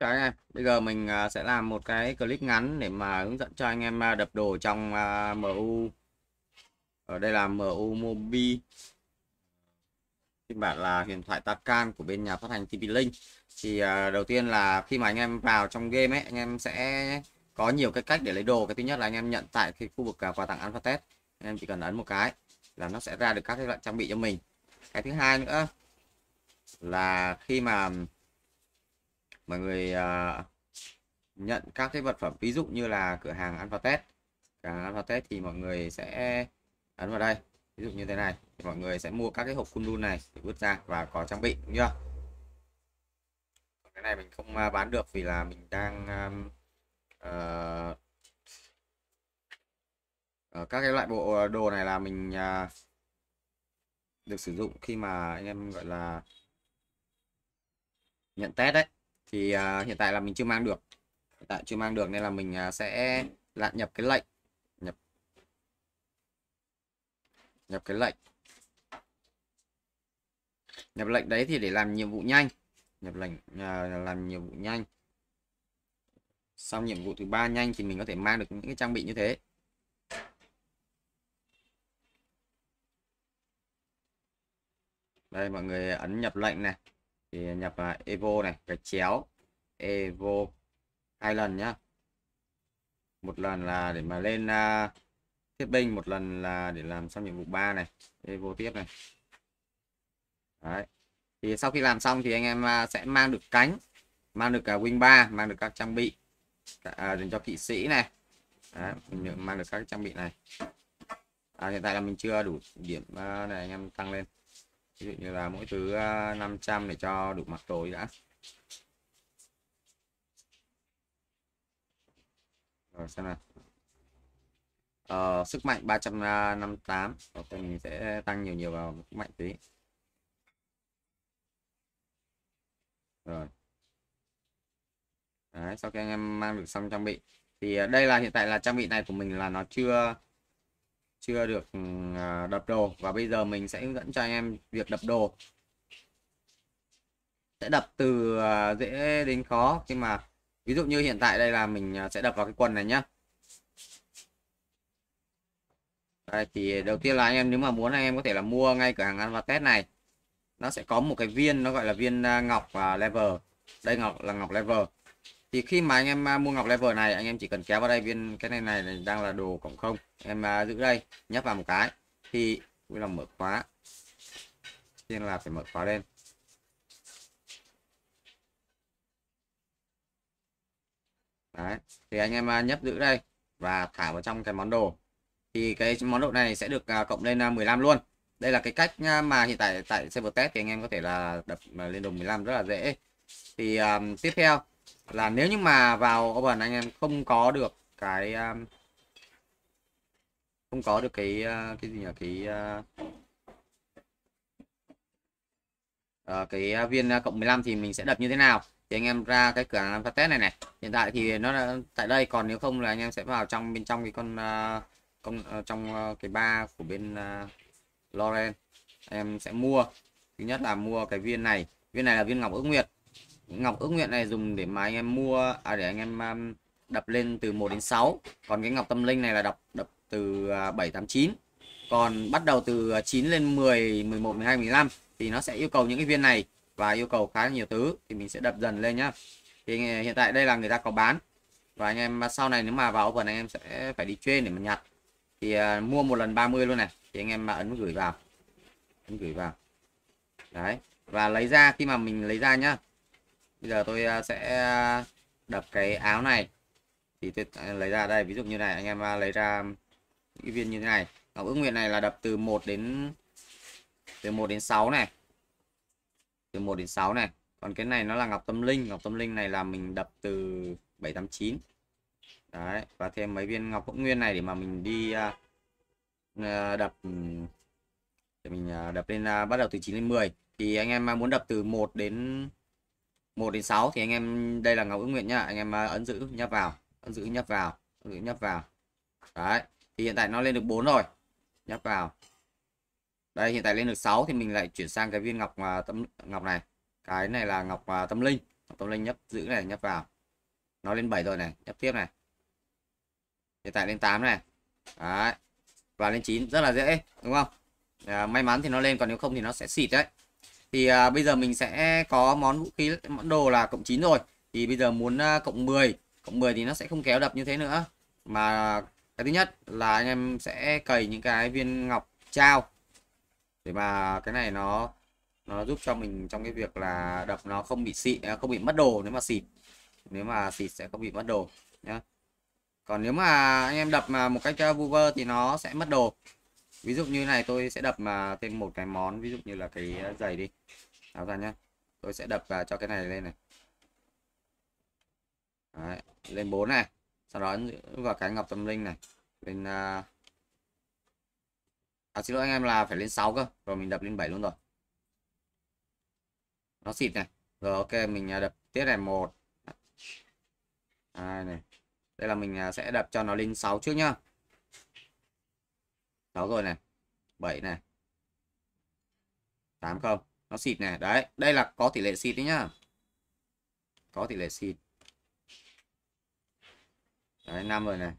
chào anh em bây giờ mình à, sẽ làm một cái clip ngắn để mà hướng dẫn cho anh em à, đập đồ trong à, MU ở đây là MU Mobi phiên bản là huyền thoại Takan của bên nhà phát hành TP Link thì đầu tiên là khi mà anh em vào trong game ấy anh em sẽ có nhiều cái cách để lấy đồ cái thứ nhất là anh em nhận tại cái khu vực quà tặng Alpha Test anh em chỉ cần ấn một cái là nó sẽ ra được các cái loại trang bị cho mình cái thứ hai nữa là khi mà mọi người uh, nhận các cái vật phẩm ví dụ như là cửa hàng ăn và test cửa hàng ăn và test thì mọi người sẽ ấn vào đây ví dụ như thế này thì mọi người sẽ mua các cái hộp kundun này để vứt ra và có trang bị đúng chưa cái này mình không à, bán được vì là mình đang uh, uh, các cái loại bộ đồ này là mình uh, được sử dụng khi mà anh em gọi là nhận test đấy thì uh, hiện tại là mình chưa mang được hiện tại chưa mang được nên là mình uh, sẽ lại nhập cái lệnh nhập nhập cái lệnh nhập lệnh đấy thì để làm nhiệm vụ nhanh nhập lệnh uh, làm nhiệm vụ nhanh xong nhiệm vụ thứ ba nhanh thì mình có thể mang được những cái trang bị như thế đây mọi người ấn nhập lệnh này thì nhập là evo này cái chéo evo hai lần nhá một lần là để mà lên uh, à, thiết binh một lần là để làm xong nhiệm vụ 3 này evo tiếp này Đấy. thì sau khi làm xong thì anh em uh, sẽ mang được cánh mang được cả à, uh, wing 3 mang được các trang bị dành cho kỵ sĩ này Đấy, mang được các trang bị này à, hiện tại là mình chưa đủ điểm uh, này anh em tăng lên ví dụ như là mỗi thứ 500 à, để cho đủ mặt tối đã rồi xem nào ờ, sức mạnh 358 ok à, mình sẽ tăng nhiều nhiều vào sức mạnh tí rồi Đấy, sau khi anh em mang được xong trang bị thì à, đây là hiện tại là trang bị này của mình là nó chưa chưa được ừ, à, đập đồ và bây giờ mình sẽ hướng dẫn cho anh em việc đập đồ sẽ đập từ à, dễ đến khó khi mà ví dụ như hiện tại đây là mình à, sẽ đập vào cái quần này nhá đây thì đầu tiên là anh em nếu mà muốn anh em có thể là mua ngay cửa hàng ăn và test này nó sẽ có một cái viên nó gọi là viên ngọc và level đây ngọc là ngọc level thì khi mà anh em à, mua ngọc level này anh em chỉ cần kéo vào đây viên cái này này đang là đồ cổng không em à, giữ đây nhấp vào một cái thì cũng là mở khóa tiên là phải mở khóa lên Đấy. thì anh em à, nhấp giữ đây và thả vào trong cái món đồ thì cái món đồ này sẽ được cộng lên 15 luôn đây là cái cách mà hiện tại tại server test thì anh em có thể là đập lên đồ 15 rất là dễ thì um, tiếp theo là nếu như mà vào open anh em không có được cái um, không có được cái uh, cái gì nhỉ cái uh, ờ, cái uh, viên uh, cộng 15 thì mình sẽ đập như thế nào thì anh em ra cái cửa hàng test này này hiện tại thì nó là tại đây còn nếu không là anh em sẽ vào trong bên trong cái con uh, con uh, trong uh, cái ba của bên uh, Loren em sẽ mua thứ nhất là mua cái viên này viên này là viên ngọc ước nguyệt ngọc ước nguyện này dùng để mà anh em mua à để anh em um, đập lên từ 1 đến 6 còn cái ngọc tâm linh này là đập đập từ 7 8 9 còn bắt đầu từ 9 à, lên 10 11 12 15 thì nó sẽ yêu cầu những cái viên này và yêu cầu khá nhiều thứ thì mình sẽ đập dần lên nhá thì à, hiện tại đây là người ta có bán và anh em à, sau này nếu mà vào phần anh em sẽ phải đi trên để mà nhặt thì uh, mua một lần 30 luôn này thì anh em mà ấn gửi vào ấn gửi vào đấy và lấy ra khi mà mình lấy ra nhá bây giờ tôi à, sẽ à, đập cái áo này thì tôi à, lấy ra đây ví dụ như này anh em lấy ra những viên như thế này ngọc ước nguyện này là đập từ 1 đến từ 1 đến 6 này từ 1 đến 6 này còn cái này nó là ngọc tâm linh ngọc tâm linh này là mình đập từ 789 đấy và thêm mấy viên ngọc hữu nguyên này để mà mình đi đập để mình đập lên bắt đầu từ 9 đến 10 thì anh em muốn đập từ 1 đến 1 đến 6 thì anh em đây là ngọc ước nguyện nhá anh em à, ấn giữ nhấp vào ấn giữ nhấp vào ấn giữ nhấp vào đấy thì hiện tại nó lên được 4 rồi nhấp vào đây hiện tại lên được 6 thì mình lại chuyển sang cái viên ngọc à, tâm ngọc này cái này là ngọc à, tâm linh ngọc tâm linh nhấp giữ này nhấp vào nó lên 7 rồi này nhấp tiếp này hiện tại lên 8 này đấy và lên 9 rất là dễ đúng không à, may mắn thì nó lên còn nếu không thì nó sẽ xịt đấy thì à, bây giờ mình sẽ có món vũ khí món đồ là cộng 9 rồi thì bây giờ muốn à, cộng 10 cộng 10 thì nó sẽ không kéo đập như thế nữa mà cái thứ nhất là anh em sẽ cầy những cái viên ngọc trao để mà cái này nó nó giúp cho mình trong cái việc là đập nó không bị xị à, không bị mất đồ nếu mà xịt nếu mà xịt sẽ không bị mất đồ nhá còn nếu mà anh em đập mà một cách à, vuver thì nó sẽ mất đồ ví dụ như này tôi sẽ đập mà thêm một cái món ví dụ như là cái à, giày đi tháo ra nhá tôi sẽ đập vào cho cái này lên này Đấy, lên 4 này sau đó ấn vào cái ngọc tâm linh này lên à, à xin lỗi anh em là phải lên 6 cơ rồi mình đập lên 7 luôn rồi nó xịt này rồi ok mình à, đập tiếp này một hai này đây là mình sẽ đập cho nó lên 6 trước nhá 6 rồi này 7 này 8 không nó xịt này đấy đây là có tỷ lệ xịt đấy nhá có tỷ lệ xịt đấy 5 rồi này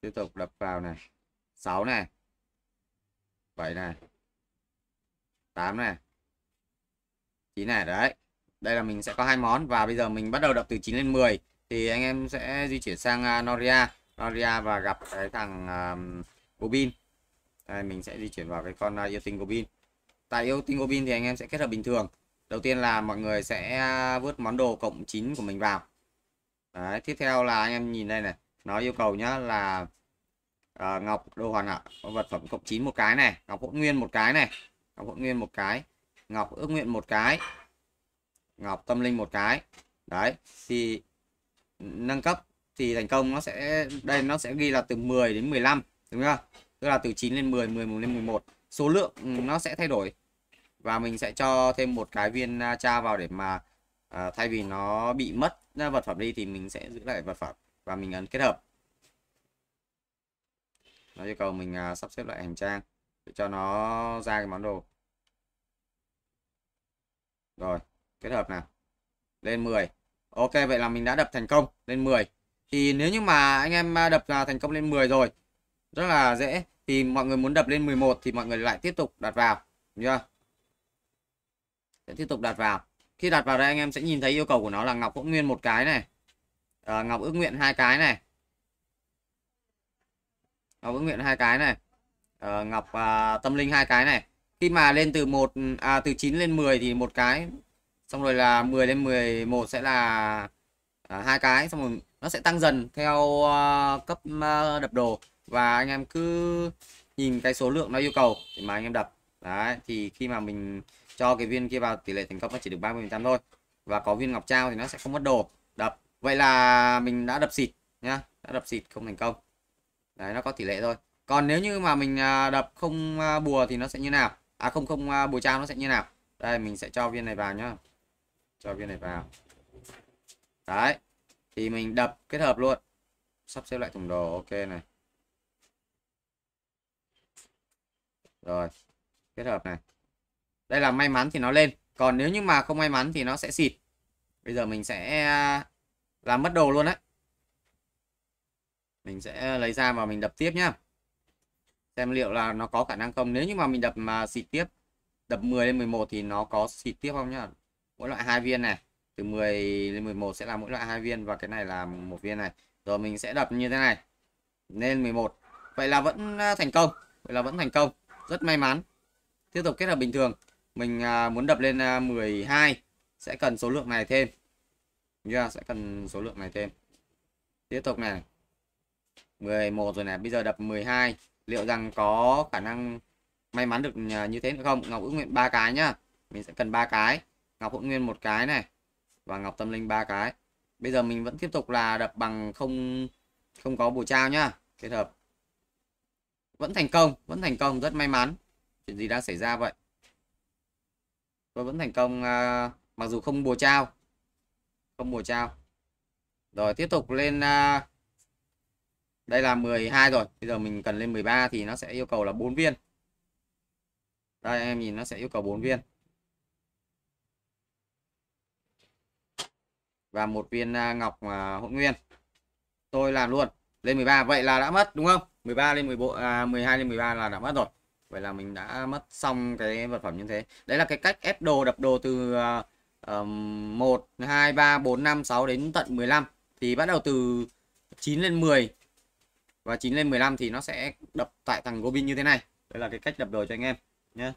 tiếp tục đập vào này 6 này 7 này 8 này 9 này đấy đây là mình sẽ có hai món và bây giờ mình bắt đầu đập từ 9 lên 10 thì anh em sẽ di chuyển sang à, Noria Noria và gặp cái thằng um, Gobin đây, mình sẽ di chuyển vào cái con à, yêu tinh Gobin tại yêu tinh Gobin thì anh em sẽ kết hợp bình thường đầu tiên là mọi người sẽ à, vớt món đồ cộng 9 của mình vào Đấy, tiếp theo là anh em nhìn đây này nó yêu cầu nhá là uh, ngọc đô hoàn hảo vật phẩm cộng 9 một cái này ngọc hỗn nguyên một cái này ngọc hỗn nguyên một cái ngọc ước nguyện một cái ngọc tâm linh một cái đấy thì nâng cấp thì thành công nó sẽ đây nó sẽ ghi là từ 10 đến 15 đúng không tức là từ 9 lên 10 11 lên 11 số lượng ừ, nó sẽ thay đổi và mình sẽ cho thêm một cái viên à, tra vào để mà à, thay vì nó bị mất à, vật phẩm đi thì mình sẽ giữ lại vật phẩm và mình ấn kết hợp nó yêu cầu mình à, sắp xếp lại hành trang để cho nó ra cái món đồ rồi kết hợp nào lên 10 Ok vậy là mình đã đập thành công lên 10 Thì nếu như mà anh em à, đập à, thành công lên 10 rồi Rất là dễ Thì mọi người muốn đập lên 11 thì mọi người lại tiếp tục đặt vào chưa? Sẽ tiếp tục đặt vào Khi đặt vào đây anh em sẽ nhìn thấy yêu cầu của nó là ngọc hỗn nguyên một cái này à, Ngọc ước nguyện hai cái này Ngọc ước nguyện hai cái này à, Ngọc à, tâm linh hai cái này Khi mà lên từ một à, từ 9 lên 10 thì một cái xong rồi là 10 lên 11 sẽ là à, hai cái xong rồi nó sẽ tăng dần theo uh, cấp uh, đập đồ và anh em cứ nhìn cái số lượng nó yêu cầu thì mà anh em đập đấy thì khi mà mình cho cái viên kia vào tỷ lệ thành công nó chỉ được 30 phần trăm thôi và có viên ngọc trao thì nó sẽ không mất đồ đập vậy là mình đã đập xịt nhá đã đập xịt không thành công đấy nó có tỷ lệ thôi còn nếu như mà mình à, đập không à, bùa thì nó sẽ như nào à không không bùa trao nó sẽ như nào đây mình sẽ cho viên này vào nhá cho viên này vào đấy thì mình đập kết hợp luôn sắp xếp lại thùng đồ ok này rồi kết hợp này đây là may mắn thì nó lên còn nếu như mà không may mắn thì nó sẽ xịt bây giờ mình sẽ à, làm mất đồ luôn đấy mình sẽ lấy ra và mình đập tiếp nhá xem liệu là nó có khả năng không nếu như mà mình đập mà xịt tiếp đập 10 lên 11 thì nó có xịt tiếp không nhá mỗi loại hai viên này từ 10 đến 11 sẽ là mỗi loại hai viên và cái này là một viên này rồi mình sẽ đập như thế này lên 11 vậy là vẫn à, thành công vậy là vẫn thành công rất may mắn tiếp tục kết hợp bình thường mình à, muốn đập lên 12 à, sẽ cần số lượng này thêm yeah, sẽ cần số lượng này thêm tiếp tục này 11 rồi này bây giờ đập 12 liệu rằng có khả năng may mắn được như thế nữa không Ngọc ước nguyện ba cái nhá mình sẽ cần ba cái ngọc hỗn nguyên một cái này và ngọc tâm linh ba cái bây giờ mình vẫn tiếp tục là đập bằng không không có bù trao nhá kết hợp vẫn thành công vẫn thành công rất may mắn chuyện gì đang xảy ra vậy tôi vẫn thành công à, mặc dù không bùa trao không bùa trao rồi tiếp tục lên à, đây là 12 rồi bây giờ mình cần lên 13 thì nó sẽ yêu cầu là 4 viên đây em nhìn nó sẽ yêu cầu 4 viên và một viên à, ngọc à, hỗn nguyên tôi làm luôn lên 13 vậy là đã mất đúng không 13 lên 14 à, 12 lên 13 là đã mất rồi vậy là mình đã mất xong cái vật phẩm như thế đấy là cái cách ép đồ đập đồ từ uh, 1 2 3 4 5 6 đến tận 15 thì bắt đầu từ 9 lên 10 và 9 lên 15 thì nó sẽ đập tại thằng Goblin như thế này đây là cái cách đập đồ cho anh em nhé